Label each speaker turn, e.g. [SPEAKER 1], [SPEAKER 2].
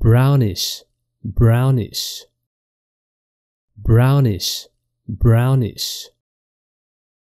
[SPEAKER 1] brownish, brownish, brownish, brownish.